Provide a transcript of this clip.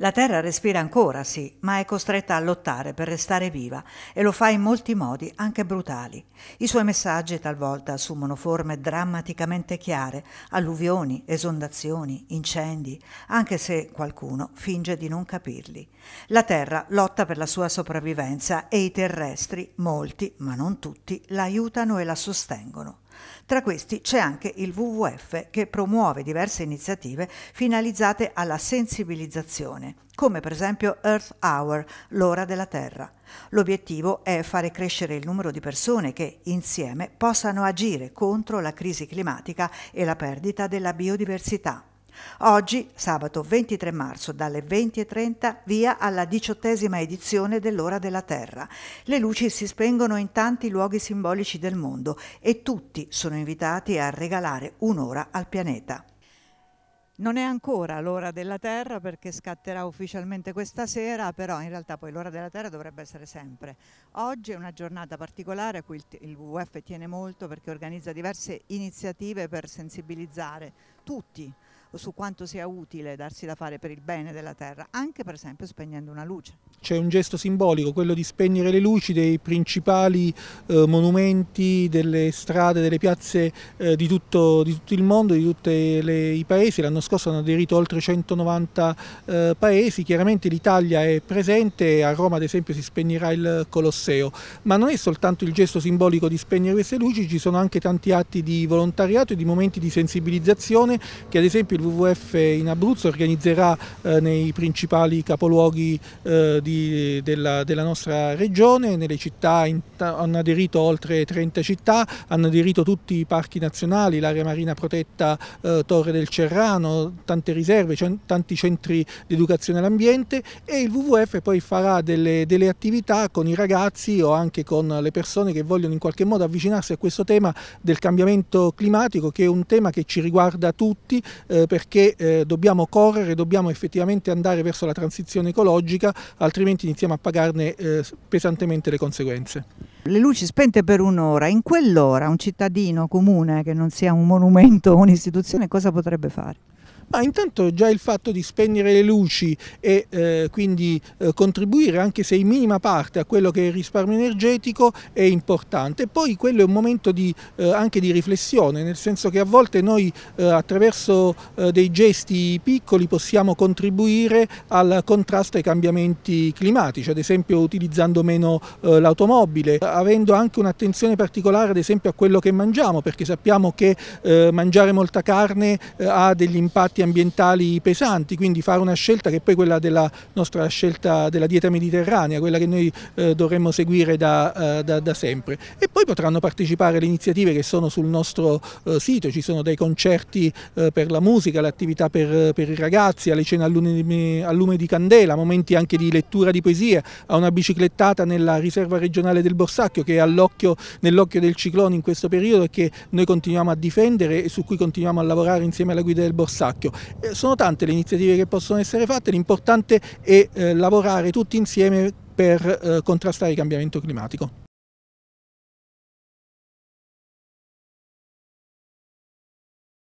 La terra respira ancora, sì, ma è costretta a lottare per restare viva e lo fa in molti modi, anche brutali. I suoi messaggi talvolta assumono forme drammaticamente chiare, alluvioni, esondazioni, incendi, anche se qualcuno finge di non capirli. La terra lotta per la sua sopravvivenza e i terrestri, molti, ma non tutti, la aiutano e la sostengono. Tra questi c'è anche il WWF che promuove diverse iniziative finalizzate alla sensibilizzazione, come per esempio Earth Hour, l'ora della Terra. L'obiettivo è fare crescere il numero di persone che insieme possano agire contro la crisi climatica e la perdita della biodiversità. Oggi, sabato 23 marzo, dalle 20.30, via alla diciottesima edizione dell'Ora della Terra. Le luci si spengono in tanti luoghi simbolici del mondo e tutti sono invitati a regalare un'ora al pianeta. Non è ancora l'ora della Terra perché scatterà ufficialmente questa sera, però in realtà poi l'ora della Terra dovrebbe essere sempre. Oggi è una giornata particolare a cui il WWF tiene molto perché organizza diverse iniziative per sensibilizzare tutti su quanto sia utile darsi da fare per il bene della terra, anche per esempio spegnendo una luce. C'è un gesto simbolico, quello di spegnere le luci dei principali eh, monumenti, delle strade, delle piazze eh, di, tutto, di, tutto, il mondo, di tutti i paesi. L'anno scorso hanno aderito oltre 190 eh, paesi, chiaramente l'Italia è presente, a Roma ad esempio si spegnerà il Colosseo, ma non è soltanto il gesto simbolico di spegnere queste luci, ci sono anche tanti atti di volontariato e di momenti di sensibilizzazione che ad esempio il WWF in Abruzzo organizzerà eh, nei principali capoluoghi eh, di, della, della, nostra regione, nelle città in, hanno aderito oltre 30 città, hanno aderito tutti i parchi nazionali, l'area marina protetta eh, Torre del Cerrano, tante riserve, tanti centri di educazione all'ambiente e il WWF poi farà delle, delle attività con i ragazzi o anche con le persone che vogliono in qualche modo avvicinarsi a questo tema del cambiamento climatico che è un tema che ci riguarda tutti eh, perché eh, dobbiamo correre, dobbiamo effettivamente andare verso la transizione ecologica, altrimenti iniziamo a pagarne eh, pesantemente le conseguenze. Le luci spente per un'ora, in quell'ora un cittadino comune che non sia un monumento o un'istituzione cosa potrebbe fare? ma ah, intanto già il fatto di spegnere le luci e eh, quindi eh, contribuire anche se in minima parte a quello che è il risparmio energetico è importante. Poi quello è un momento di, eh, anche di riflessione, nel senso che a volte noi eh, attraverso eh, dei gesti piccoli possiamo contribuire al contrasto ai cambiamenti climatici, ad esempio utilizzando meno eh, l'automobile, avendo anche un'attenzione particolare ad esempio a quello che mangiamo, perché sappiamo che mangiare molta carne ha degli impatti impatti ambientali pesanti, quindi fare una scelta che è poi quella della nostra scelta della dieta mediterranea, quella che noi eh, dovremmo seguire da, eh, da, da, sempre. E poi potranno partecipare le iniziative che sono sul nostro eh, sito, ci sono dei concerti eh, per la musica, le attività per, per i ragazzi, alle cene a lume, a lume, di candela, momenti anche di lettura di poesie, a una biciclettata nella riserva regionale del Borsacchio che è nell'occhio del ciclone in questo periodo e che noi continuiamo a difendere e su cui continuiamo a lavorare insieme alla guida del Borsacchio rischio. Eh, sono tante le iniziative che possono essere fatte, l'importante è eh, lavorare tutti insieme per eh, contrastare il cambiamento climatico.